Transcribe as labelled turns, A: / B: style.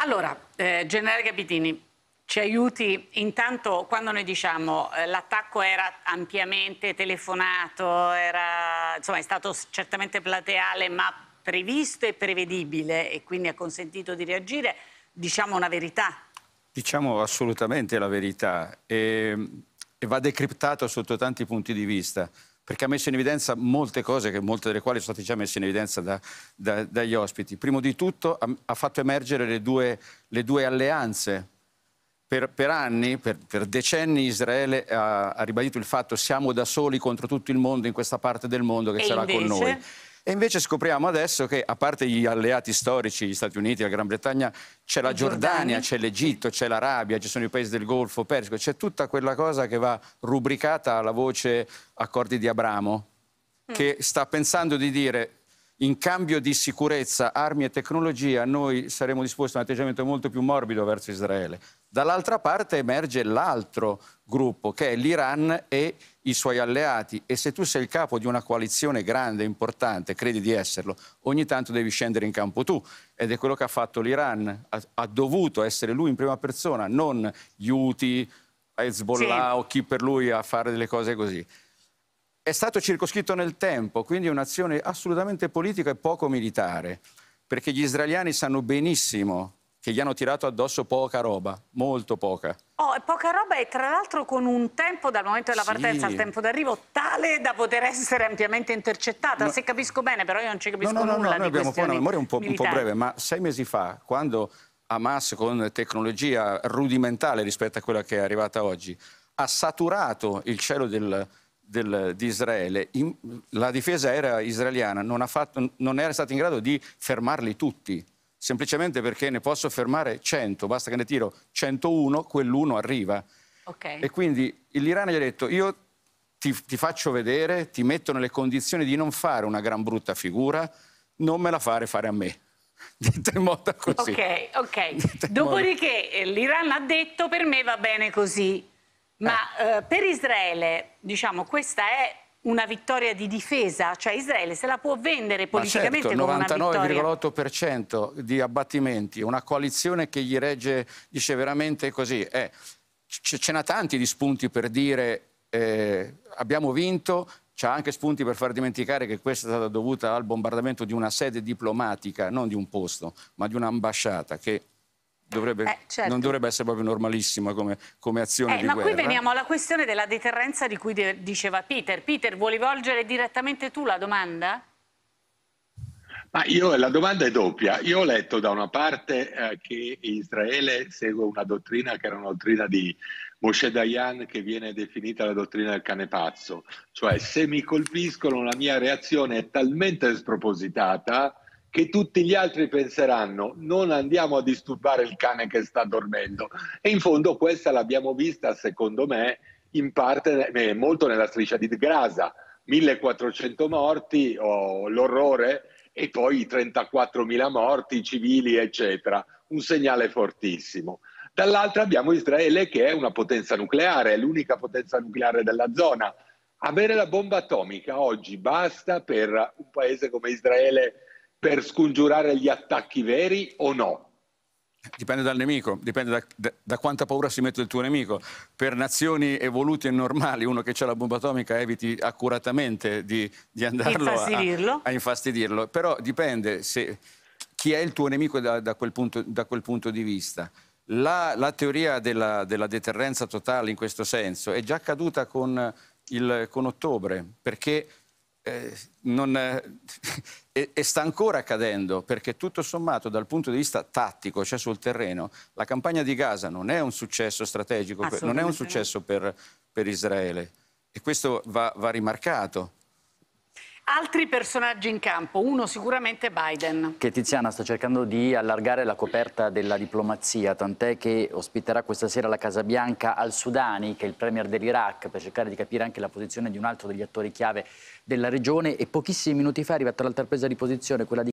A: Allora, eh, generale Capitini, ci aiuti intanto quando noi diciamo eh, l'attacco era ampiamente telefonato, era, insomma, è stato certamente plateale ma previsto e prevedibile e quindi ha consentito di reagire, diciamo una verità.
B: Diciamo assolutamente la verità e, ehm, e va decriptato sotto tanti punti di vista perché ha messo in evidenza molte cose, che, molte delle quali sono state già messe in evidenza da, da, dagli ospiti. Primo di tutto ha, ha fatto emergere le due, le due alleanze per, per, anni, per, per decenni Israele ha, ha, ribadito il fatto siamo da soli contro tutto il mondo in questa parte del mondo che e sarà invece... con noi. E invece scopriamo adesso che, a parte gli alleati storici, gli Stati Uniti, la Gran Bretagna, c'è la Giordania, Giordania. c'è l'Egitto, c'è l'Arabia, ci sono i paesi del Golfo Persico, c'è tutta quella cosa che va rubricata alla voce accordi di Abramo, mm. che sta pensando di dire in cambio di sicurezza, armi e tecnologia, noi saremmo disposti a un atteggiamento molto più morbido verso Israele. Dall'altra parte emerge l'altro gruppo, che è l'Iran e i suoi alleati. E se tu sei il capo di una coalizione grande, importante, credi di esserlo, ogni tanto devi scendere in campo tu. Ed è quello che ha fatto l'Iran. Ha, ha dovuto essere lui in prima persona, non gli UTI, Hezbollah sì. o chi per lui a fare delle cose così è stato circoscritto nel tempo, quindi è un'azione assolutamente politica e poco militare, perché gli israeliani sanno benissimo che gli hanno tirato addosso poca roba, molto poca.
A: Oh, poca roba e tra l'altro con un tempo dal momento della partenza al tempo d'arrivo tale da poter essere ampiamente intercettata, no. se capisco bene, però io non ci capisco no, no, nulla no, no, noi abbiamo poi una memoria un po', un po' breve,
B: ma sei mesi fa, quando Hamas con tecnologia rudimentale rispetto a quella che è arrivata oggi, ha saturato il cielo del, del, di Israele, in, la difesa aerea israeliana non, fatto, non, era stata in grado di fermarli tutti, semplicemente perché ne posso fermare 100, basta che ne tiro 101, quell'uno arriva. Okay. E quindi l'Iran gli ha detto io ti, ti faccio vedere, ti metto nelle condizioni di non fare una gran brutta figura, non me la fare fare a me. Detto in modo così. Ok,
A: ok. Dopodiché eh, l'Iran ha detto per me va bene così. Ma eh, per Israele, diciamo, questa è una vittoria di difesa, cioè Israele se la può vendere certo, politicamente certo, come una vittoria.
B: 99,8% di abbattimenti, una coalizione che gli regge, dice veramente così, eh, ce n'ha tanti di spunti per dire eh, abbiamo vinto, c'ha anche spunti per far dimenticare che questa è stata dovuta al bombardamento di una sede diplomatica, non di un posto, ma di un'ambasciata che dovrebbe, eh, certo. non dovrebbe essere proprio normalissima come, come azione eh, di ma guerra. Ma eh? qui veniamo
A: alla questione della deterrenza di cui de diceva Peter. Peter, vuoi rivolgere direttamente tu la domanda?
C: Ma io, la domanda è doppia. Io ho letto da una parte eh, che Israele segue una dottrina che era una dottrina di Moshe Dayan che viene definita la dottrina del cane pazzo, cioè se mi colpiscono la mia reazione è talmente spropositata che tutti gli altri penseranno non andiamo a disturbare il cane che sta dormendo. E in fondo questa l'abbiamo vista, secondo me, in parte eh, molto nella striscia di Grasa, 1400 morti, oh, l'orrore e poi 34.000 morti civili, eccetera. Un segnale fortissimo. Dall'altra abbiamo Israele che è una potenza nucleare, è l'unica potenza nucleare della zona. Avere la bomba atomica oggi basta per un paese come Israele per scongiurare gli attacchi veri o no?
B: Dipende dal nemico, dipende da, da, da, quanta paura si mette il tuo nemico. Per nazioni evolute e normali, uno che ha la bomba atomica eviti accuratamente di, di andarlo A, a, infastidirlo. Però dipende se, chi è il tuo nemico da, da quel, punto, quel, punto, di vista. La, la teoria della, della, deterrenza totale in questo senso è già accaduta con, il, con ottobre, perché eh, non, eh, e, sta ancora accadendo perché tutto sommato dal punto di vista tattico, cioè sul terreno, la campagna di Gaza non è un successo strategico, non è un successo per, per Israele e questo va, va rimarcato.
A: Altri personaggi in campo, uno sicuramente Biden.
B: Che Tiziana sta cercando di allargare la coperta della diplomazia, tant'è che ospiterà questa sera la Casa Bianca al Sudani, che è il premier
A: dell'Iraq, per cercare di capire anche la posizione di un altro degli attori chiave della regione e pochissimi minuti fa è arrivata l'altra presa di posizione, quella di